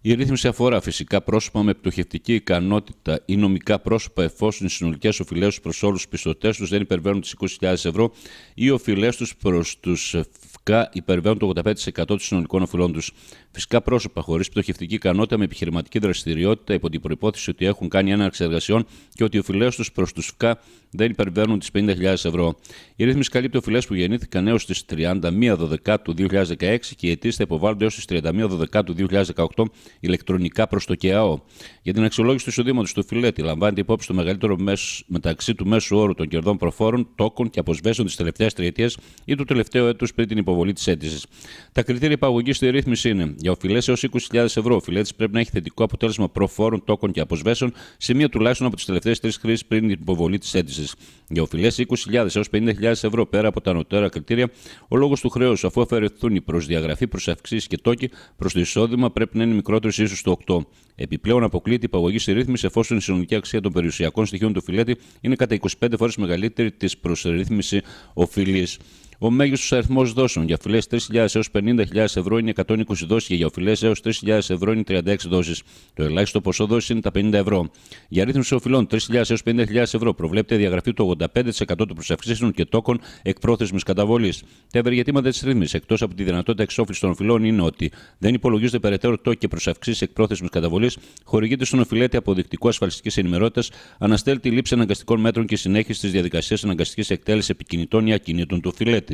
Η ρύθμιση αφορά φυσικά πρόσωπα με πτωχευτική ικανότητα ή νομικά πρόσωπα εφόσον οι συνολικές οφειλές προς όλους τους πιστωτές τους δεν υπερβαίνουν τις 20.000 ευρώ ή οι οφειλές τους προς τους ΦΚΑ υπερβαίνουν το 85% των συνολικών οφειλών τους. Φυσικά πρόσωπα χωρίς πτωχευτική ικανότητα με επιχειρηματική δραστηριότητα υπό την προπόθεση ότι έχουν κάνει έναρξη εργασιών και ότι οι οφειλές τους προς τους ΦΚΑ δεν υπερβαίνουν τις 50.000 ευρώ. Η ρύθμιση καλύπτει οφειλές που γεννήθηκαν έως τις 31 Δεκάτου 2016 και οι αιτήσεις θα υποβάλλονται έως τις 31 του 2018 ηλεκτρονικά προς το ΚΕΑΟ. Για την αξιολόγηση του εισοδήματος του Φιλέτη, λαμβάνεται υπόψη το μεγαλύτερο μέσο, μεταξύ του μέσου όρου των κερδών προφόρων, τόκων και αποσβέσεων της τελευταίας τριετίας ή του τελευταίου έτους πριν την υποβολή της αίτησης. Τα κριτήρια υπαγωγής στη ρύθμιση είναι για οφειλές έως 20.000 ευρώ. Ο φιλέτης πρέπει να έχει θετικό αποτέλεσμα προφόρων, τόκων και αποσβέσεων σε μία τουλάχιστον από τις τελευταίες τρεις χρήσεις πριν την υποβολή της αίτησης. Για οφειλές 20.000 έω 50.000 ευρώ πέρα από τα ανωτέρα κριτήρια, ο λόγος του χρέους, αφού αφαιρεθούν προ προσδιαγραφή προς αυξήσεις και τόκοι προς το εισόδημα, πρέπει να είναι μικρό μικρότερη 8. Επιπλέον, αποκλείεται η παγωγή στη ρύθμιση εφόσον η συνολική αξία των περιουσιακών στοιχείων του φιλέτη είναι κατά 25 φορές μεγαλύτερη της προσρύθμισης οφειλής. Ο μέγιστος αριθμός δόσεων για οφειλέ 3.000 έω 50.000 ευρώ είναι 120 δόσεις και για οφειλέ έω 3.000 ευρώ είναι 36 δόσεις. Το ελάχιστο ποσό δόσης είναι τα 50 ευρώ. Για ρύθμιση οφειλών 3.000 έω 50.000 ευρώ προβλέπεται η διαγραφή του 85% των προσαυξήσεων και τόκων πρόθεσμη καταβολής. Τα ευεργετήματα της ρύθμισης εκτός από τη δυνατότητα εξόφλησης των οφειλών είναι ότι δεν υπολογίζονται περαιτέρω τόκοι και προσαυξήσει πρόθεσμη καταβολής, χορηγείται στον οφειλέτη αποδεικτικό ασφαλιστικής ενημερότητας, αναστέλει τη λήψη αναγκαστικών μέτρων και συνέχιση της διαδικασίας αναγκαστικής εκτέλεσης επικινητών ή ακινήτων του οφειλέτη.